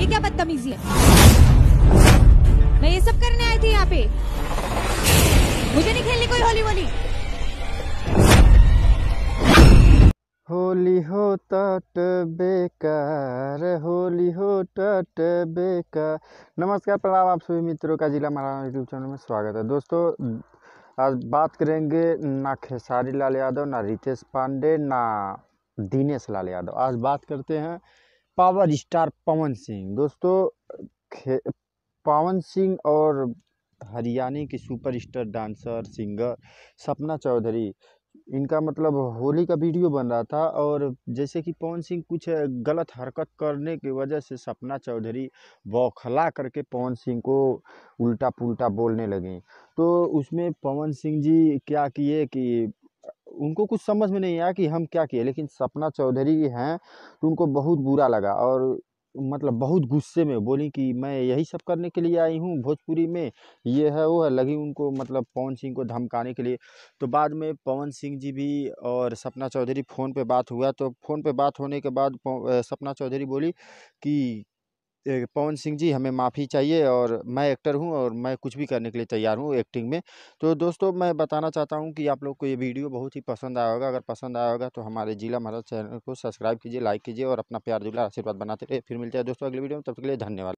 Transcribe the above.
ये क्या बदतमीजी है मैं ये सब करने आई थी यहाँ पे मुझे नहीं खेलनी कोई होली वोली होली हो तट बेकार होली हो तट बेकार नमस्कार प्रणाम आप सभी मित्रों का जिला महाराणा यूट्यूब चैनल में स्वागत है दोस्तों आज बात करेंगे ना खेसारी लाल यादव ना रितेश पांडे ना दिनेश लाल यादव आज बात करते हैं पावर स्टार पवन सिंह दोस्तों पवन सिंह और हरियाणा के सुपरस्टार डांसर सिंगर सपना चौधरी इनका मतलब होली का वीडियो बन रहा था और जैसे कि पवन सिंह कुछ गलत हरकत करने की वजह से सपना चौधरी बौखला करके पवन सिंह को उल्टा पुल्टा बोलने लगे तो उसमें पवन सिंह जी क्या किए कि उनको कुछ समझ में नहीं आया कि हम क्या किए लेकिन सपना चौधरी हैं तो उनको बहुत बुरा लगा और मतलब बहुत गुस्से में बोली कि मैं यही सब करने के लिए आई हूँ भोजपुरी में ये है वो है लगी उनको मतलब पवन सिंह को धमकाने के लिए तो बाद में पवन सिंह जी भी और सपना चौधरी फ़ोन पे बात हुआ तो फ़ोन पे बात होने के बाद सपना चौधरी बोली कि पवन सिंह जी हमें माफ़ी चाहिए और मैं एक्टर हूँ और मैं कुछ भी करने के लिए तैयार हूँ एक्टिंग में तो दोस्तों मैं बताना चाहता हूँ कि आप लोग को ये वीडियो बहुत ही पसंद आया होगा अगर पसंद आया होगा तो हमारे जिला महाराज चैनल को सब्सक्राइब कीजिए लाइक कीजिए और अपना प्यार जुला आशीर्वाद बनाते रहे फिर मिलते हैं दोस्तों अगले वीडियो में तब तक के लिए धन्यवाद